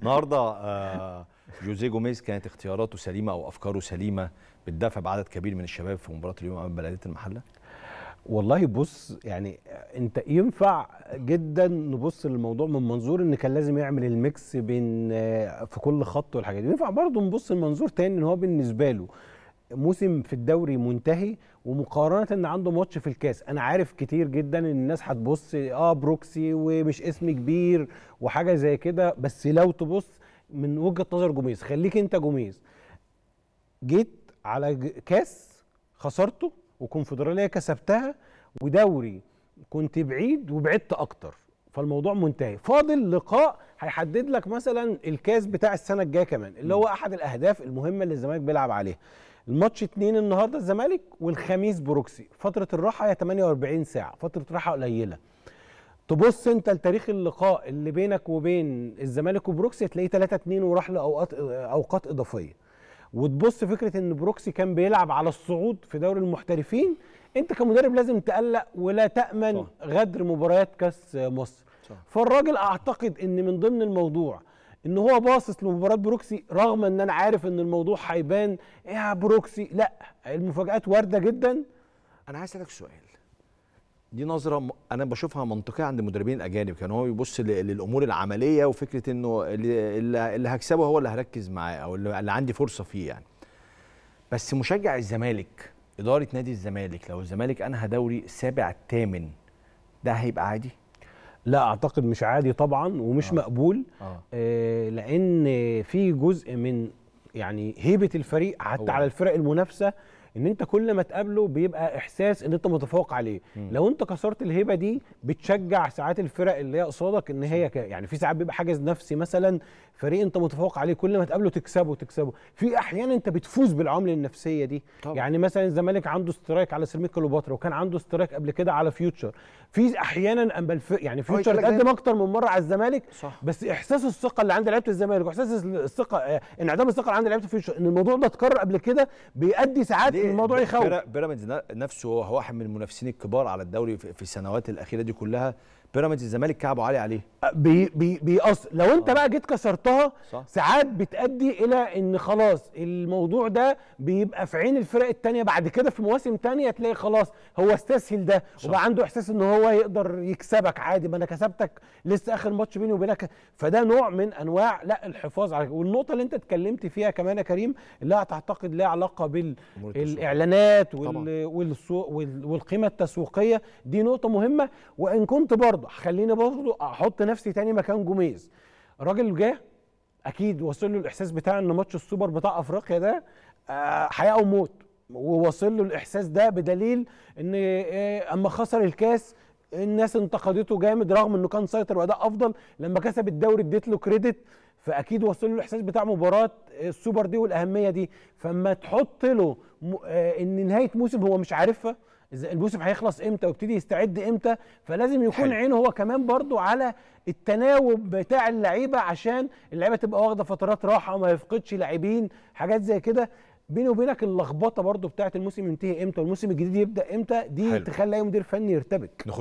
النهارده آه، جوزيه جوميز كانت اختياراته سليمه او افكاره سليمه بتدافع بعدد كبير من الشباب في مباراه اليوم امام بلديه المحله والله بص يعني انت ينفع جدا نبص للموضوع من منظور ان كان لازم يعمل الميكس بين آه، في كل خط والحاجات دي ينفع برضه نبص لمنظور تاني ان هو بالنسبه له موسم في الدوري منتهي ومقارنه ان عنده ماتش في الكاس انا عارف كتير جدا ان الناس هتبص اه بروكسي ومش اسم كبير وحاجه زي كده بس لو تبص من وجهه نظر جوميز خليك انت جوميز جيت على كاس خسرته وكونفدراليه كسبتها ودوري كنت بعيد وبعدت اكتر فالموضوع منتهي فاضل لقاء هيحدد لك مثلا الكاس بتاع السنه الجايه كمان اللي هو احد الاهداف المهمه اللي الزمالك بيلعب عليها الماتش اتنين النهارده الزمالك والخميس بروكسي فتره الراحه هي 48 ساعه فتره راحه قليله تبص انت لتاريخ اللقاء اللي بينك وبين الزمالك وبروكسي تلاقيه 3 2 وراح لاوقات اوقات اضافيه وتبص فكره ان بروكسي كان بيلعب على الصعود في دوري المحترفين انت كمدرب لازم تقلق ولا تامن صح. غدر مباريات كاس مصر فالراجل اعتقد ان من ضمن الموضوع ان هو باصص لمباراه بروكسي رغم ان انا عارف ان الموضوع هيبان إيه يا بروكسي لا المفاجات وارده جدا انا عايز اسالك سؤال دي نظره انا بشوفها منطقيه عند المدربين الاجانب كان هو بيبص للامور العمليه وفكره انه اللي هكسبه هو اللي هركز معاه او اللي عندي فرصه فيه يعني بس مشجع الزمالك اداره نادي الزمالك لو الزمالك انهى دوري السابع الثامن ده هيبقى عادي لا اعتقد مش عادي طبعا ومش آه. مقبول آه. آه لان في جزء من يعني هيبه الفريق حتى على الفرق المنافسه ان انت كل ما تقابله بيبقى احساس ان انت متفوق عليه مم. لو انت كسرت الهبه دي بتشجع ساعات الفرق اللي هي قصادك ان هي ك... يعني في ساعات بيبقى حاجز نفسي مثلا فريق انت متفوق عليه كل ما تقابله تكسبه تكسبه في احيانا انت بتفوز بالعمله النفسيه دي طبعا. يعني مثلا الزمالك عنده استرايك على سيراميكا كليوباترا وكان عنده استرايك قبل كده على فيوتشر في احيانا اما الف... يعني فيوتشر اتقدم اكتر من مره على الزمالك صح. بس احساس الثقه اللي عند لعيبه الزمالك واحساس الثقه آه، انعدام الثقه اللي عند لعيبه فيوتشر ان الموضوع ده اتكرر قبل كده بيؤدي ساعات ايه الموضوع يخوف بيراميدز نفسه هو واحد من المنافسين الكبار على الدوري في السنوات الاخيره دي كلها بيراميدز الزمالك كعبه عالي عليه أه، بي بي بيقص لو انت آه. بقى جيت كسرتها صح. ساعات بتأدي الى ان خلاص الموضوع ده بيبقى في عين الفرق الثانيه بعد كده في مواسم ثانيه تلاقي خلاص هو استسهل ده صح. وبقى عنده احساس ان هو يقدر يكسبك عادي ما انا كسبتك لسه اخر ماتش بيني وبينك فده نوع من انواع لا الحفاظ على والنقطه اللي انت اتكلمت فيها كمان يا كريم اللي هتعتقد لها علاقه بال والاعلانات والقيمه التسويقيه دي نقطه مهمه وان كنت برضه خليني برضه احط نفسي تاني مكان جوميز الراجل جه اكيد وصل له الاحساس بتاع ان ماتش السوبر بتاع افريقيا ده آه، حياه او موت ووصل له الاحساس ده بدليل ان آه، اما خسر الكاس الناس انتقدته جامد رغم انه كان سيطر واداء افضل لما كسب الدوري اديت له كريدت فاكيد وصل له الاحساس بتاع مباراه آه، السوبر دي والاهميه دي فما تحط له آه، ان نهايه موسم هو مش عارفها الموسم هيخلص امتى ويبتدي يستعد امتى فلازم يكون حل. عينه هو كمان برضو على التناوب بتاع اللعيبه عشان اللعيبه تبقى واخده فترات راحه وما يفقدش لاعبين حاجات زي كده بيني وبينك اللخبطه برضو بتاعه الموسم ينتهي امتى والموسم الجديد يبدا امتى دي حل. تخلي اي مدير فني يرتبك